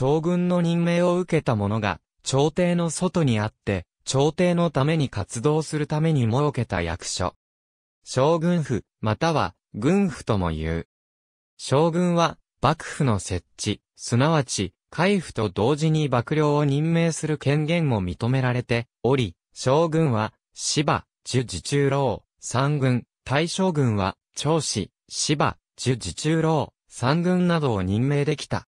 将軍の任命を受けた者が、朝廷の外にあって、朝廷のために活動するために設けた役所。将軍府、または、軍府とも言う。将軍は、幕府の設置、すなわち、海府と同時に幕僚を任命する権限も認められており、将軍は、芝、樹自中老、三軍、大将軍は、長子、芝、樹自中老、三軍などを任命できた。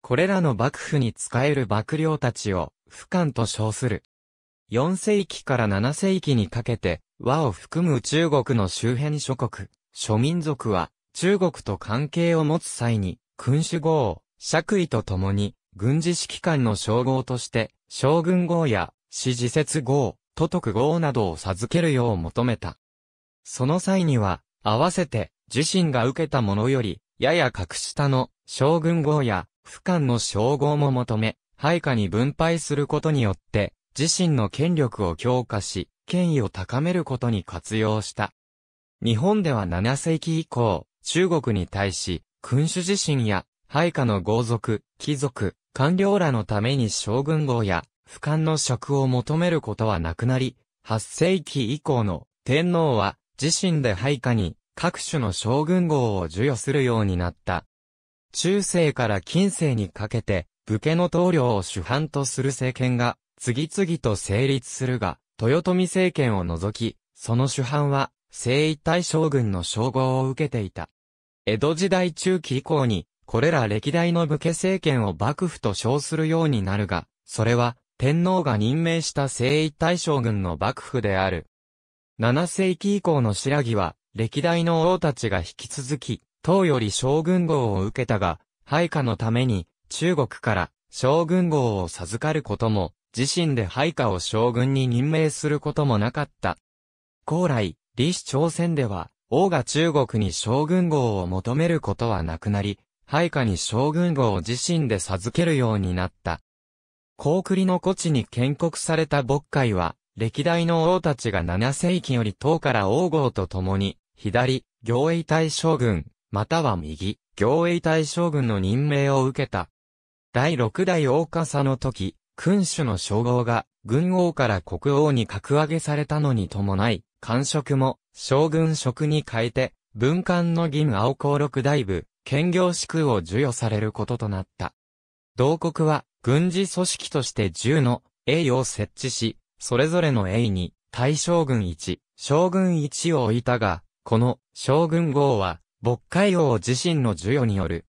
これらの幕府に仕える幕僚たちを、俯官と称する。4世紀から7世紀にかけて、和を含む中国の周辺諸国、諸民族は、中国と関係を持つ際に、君主号を、爵位とともに、軍事指揮官の称号として、将軍号や、支持説号、都督号などを授けるよう求めた。その際には、合わせて、自身が受けたものより、やや格下の、将軍号や、不管の称号も求め、配下に分配することによって、自身の権力を強化し、権威を高めることに活用した。日本では7世紀以降、中国に対し、君主自身や、配下の豪族、貴族、官僚らのために将軍号や、俯瞰の職を求めることはなくなり、8世紀以降の天皇は、自身で配下に、各種の将軍号を授与するようになった。中世から近世にかけて、武家の統領を主犯とする政権が、次々と成立するが、豊臣政権を除き、その主犯は、征夷大将軍の称号を受けていた。江戸時代中期以降に、これら歴代の武家政権を幕府と称するようになるが、それは、天皇が任命した征夷大将軍の幕府である。7世紀以降の白木は、歴代の王たちが引き続き、唐より将軍号を受けたが、配下のために、中国から将軍号を授かることも、自身で配下を将軍に任命することもなかった。後来、李氏朝鮮では、王が中国に将軍号を求めることはなくなり、配下に将軍号を自身で授けるようになった。高栗の古地に建国された牧会は、歴代の王たちが7世紀より唐から王号と共に、左、行衛大将軍、または右、行衛大将軍の任命を受けた。第六代大笠の時、君主の称号が、軍王から国王に格上げされたのに伴い、官職も、将軍職に変えて、文官の銀青皇六大部、兼業宿を授与されることとなった。同国は、軍事組織として10の、栄を設置し、それぞれの栄に、大将軍1、将軍1を置いたが、この、将軍号は、渤海王自身の授与による。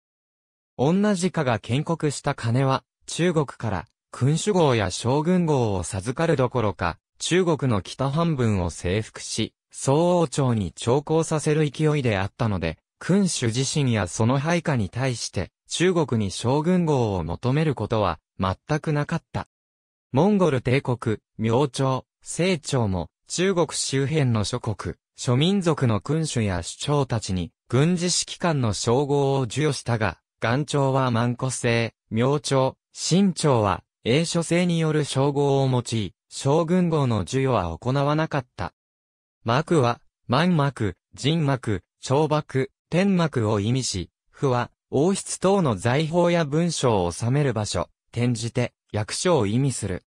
女鹿が建国した金は、中国から君主号や将軍号を授かるどころか、中国の北半分を征服し、総王朝に徴工させる勢いであったので、君主自身やその配下に対して中国に将軍号を求めることは全くなかった。モンゴル帝国、明朝、清朝も中国周辺の諸国、諸民族の君主や首長たちに、軍事指揮官の称号を授与したが、元朝は万古制、明朝、清朝は、英書制による称号を用い、将軍号の授与は行わなかった。幕は、万幕、人幕、長幕、天幕を意味し、府は、王室等の財宝や文書を収める場所、転じて、役所を意味する。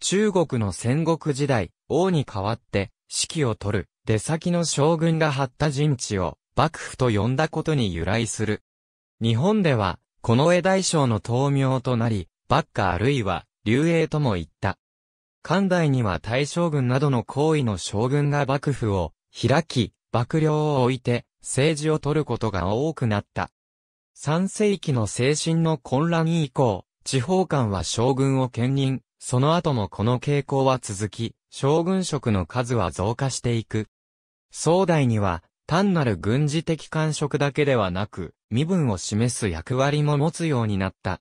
中国の戦国時代、王に代わって、指揮を取る、出先の将軍が張った陣地を、幕府と呼んだことに由来する。日本では、この江大将の東名となり、幕下あるいは、流英とも言った。関代には大将軍などの行為の将軍が幕府を開き、幕僚を置いて政治を取ることが多くなった。三世紀の精神の混乱以降、地方官は将軍を兼任、その後もこの傾向は続き、将軍職の数は増加していく。宋代には、単なる軍事的官職だけではなく、身分を示す役割も持つようになった。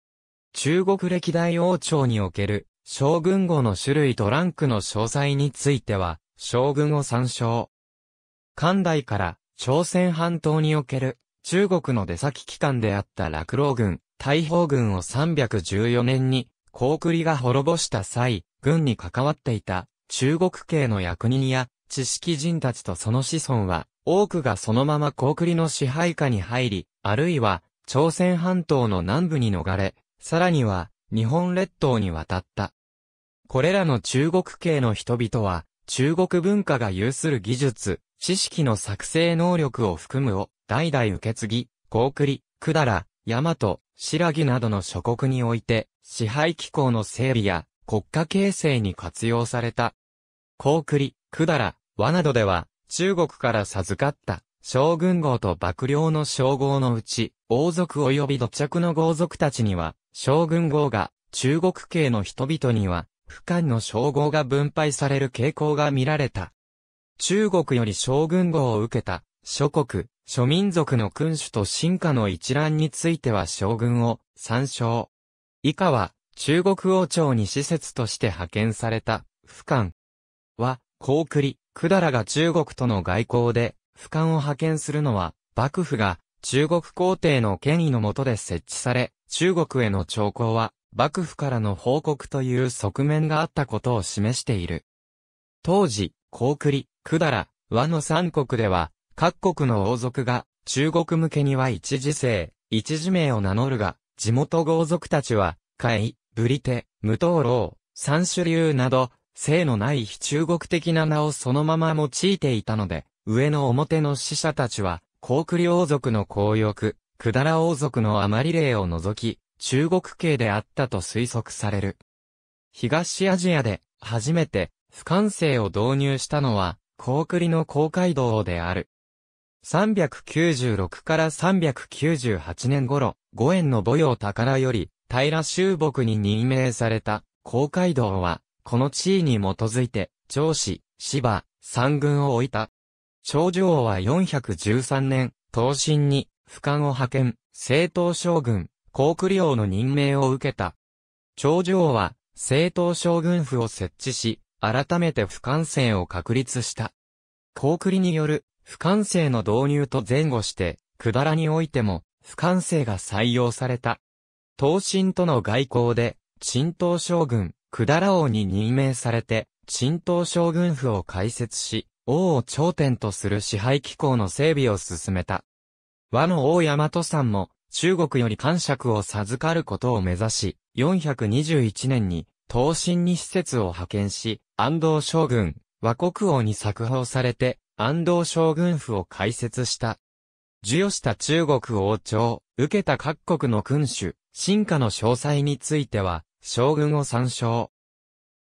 中国歴代王朝における、将軍号の種類とランクの詳細については、将軍を参照。寛代から、朝鮮半島における、中国の出先機関であった落老軍、大砲軍を314年に、高麗が滅ぼした際、軍に関わっていた中国系の役人や知識人たちとその子孫は、多くがそのまま高麗の支配下に入り、あるいは朝鮮半島の南部に逃れ、さらには日本列島に渡った。これらの中国系の人々は、中国文化が有する技術、知識の作成能力を含むを代々受け継ぎ、高麗、百済、大和、白木などの諸国において、支配機構の整備や国家形成に活用された。高栗、百済、和などでは、中国から授かった将軍号と幕僚の称号のうち、王族及び土着の豪族たちには、将軍号が、中国系の人々には、不官の称号が分配される傾向が見られた。中国より将軍号を受けた、諸国、諸民族の君主と進化の一覧については将軍を参照。以下は中国王朝に施設として派遣された、俯瞰は、高栗、だらが中国との外交で、俯瞰を派遣するのは、幕府が中国皇帝の権威の下で設置され、中国への兆候は、幕府からの報告という側面があったことを示している。当時、高栗、だら、和の三国では、各国の王族が、中国向けには一時姓、一時名を名乗るが、地元豪族たちは、海、ブリテ、無灯籠、三種流など、姓のない非中国的な名をそのまま用いていたので、上の表の死者たちは、高栗王族の公欲、百済王族の余り例を除き、中国系であったと推測される。東アジアで、初めて、不完成を導入したのは、高栗の公会堂である。396から398年頃、五円の母用宝より、平州牧に任命された、公会堂は、この地位に基づいて、長子、芝、三軍を置いた。長女王は413年、東進に、俯瞰を派遣、政党将軍、高栗王の任命を受けた。長女王は、政党将軍府を設置し、改めて俯瞰線を確立した。高栗による不完成の導入と前後して、くだらにおいても、不完成が採用された。東進との外交で、陳東将軍、くだら王に任命されて、陳東将軍府を開設し、王を頂点とする支配機構の整備を進めた。和の王大和さんも、中国より感触を授かることを目指し、421年に、東進に施設を派遣し、安藤将軍、和国王に作法されて、安藤将軍府を開設した。授与した中国王朝、受けた各国の君主、進化の詳細については、将軍を参照。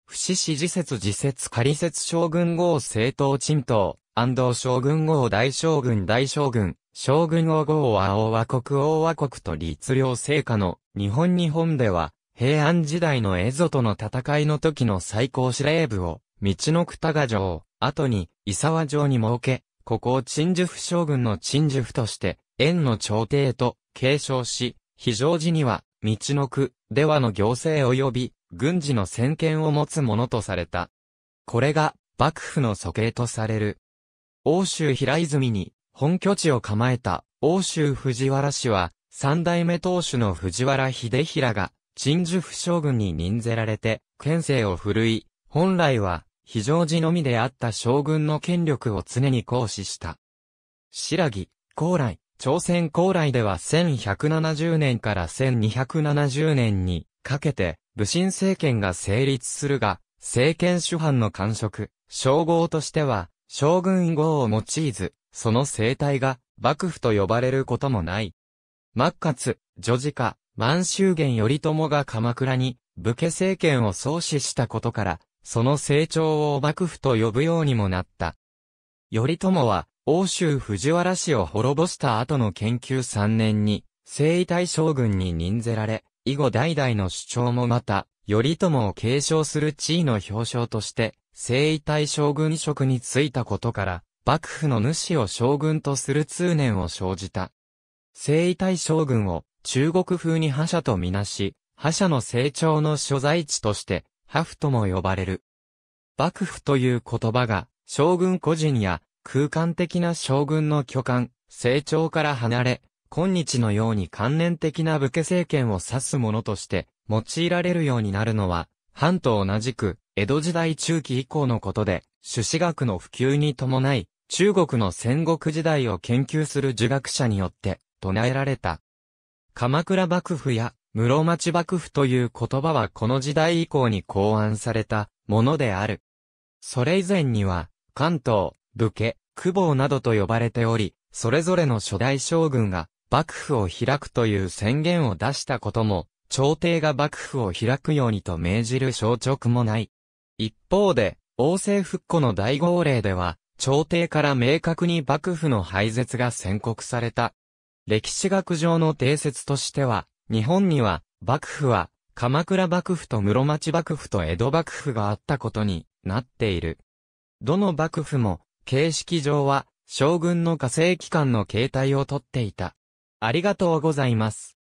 不死死自説自説仮説将軍号正統鎮東、安藤将軍号大将軍大将軍、将軍王号は王和国王和国と律令成果の日本日本では、平安時代の蝦夷との戦いの時の最高司令部を、道のく多賀城、後に、伊沢城に設け、ここを陳守府将軍の陳守府として、円の朝廷と継承し、非常時には、道の区、ではの行政及び、軍事の先見を持つものとされた。これが、幕府の祖形とされる。欧州平泉に、本拠地を構えた、欧州藤原氏は、三代目当主の藤原秀平が、陳守府将軍に任ぜられて、県政を振るい、本来は、非常時のみであった将軍の権力を常に行使した。白木、高麗、朝鮮高麗では1170年から1270年にかけて武神政権が成立するが、政権主犯の官職、称号としては、将軍号を用いず、その生態が幕府と呼ばれることもない。末活、女児家、満州元頼朝が鎌倉に武家政権を創始したことから、その成長を幕府と呼ぶようにもなった。頼朝は、欧州藤原氏を滅ぼした後の研究3年に、征夷大将軍に任ぜられ、以後代々の主張もまた、頼朝を継承する地位の表彰として、征夷大将軍職に就いたことから、幕府の主を将軍とする通念を生じた。征夷大将軍を中国風に覇者とみなし、覇者の成長の所在地として、ハフとも呼ばれる。幕府という言葉が、将軍個人や空間的な将軍の巨漢、成長から離れ、今日のように関連的な武家政権を指すものとして用いられるようになるのは、藩と同じく江戸時代中期以降のことで、朱子学の普及に伴い、中国の戦国時代を研究する儒学者によって唱えられた。鎌倉幕府や室町幕府という言葉はこの時代以降に考案されたものである。それ以前には、関東、武家、久保などと呼ばれており、それぞれの初代将軍が幕府を開くという宣言を出したことも、朝廷が幕府を開くようにと命じる象徴もない。一方で、王政復古の大号令では、朝廷から明確に幕府の廃絶が宣告された。歴史学上の定説としては、日本には、幕府は、鎌倉幕府と室町幕府と江戸幕府があったことになっている。どの幕府も、形式上は、将軍の火星機関の形態をとっていた。ありがとうございます。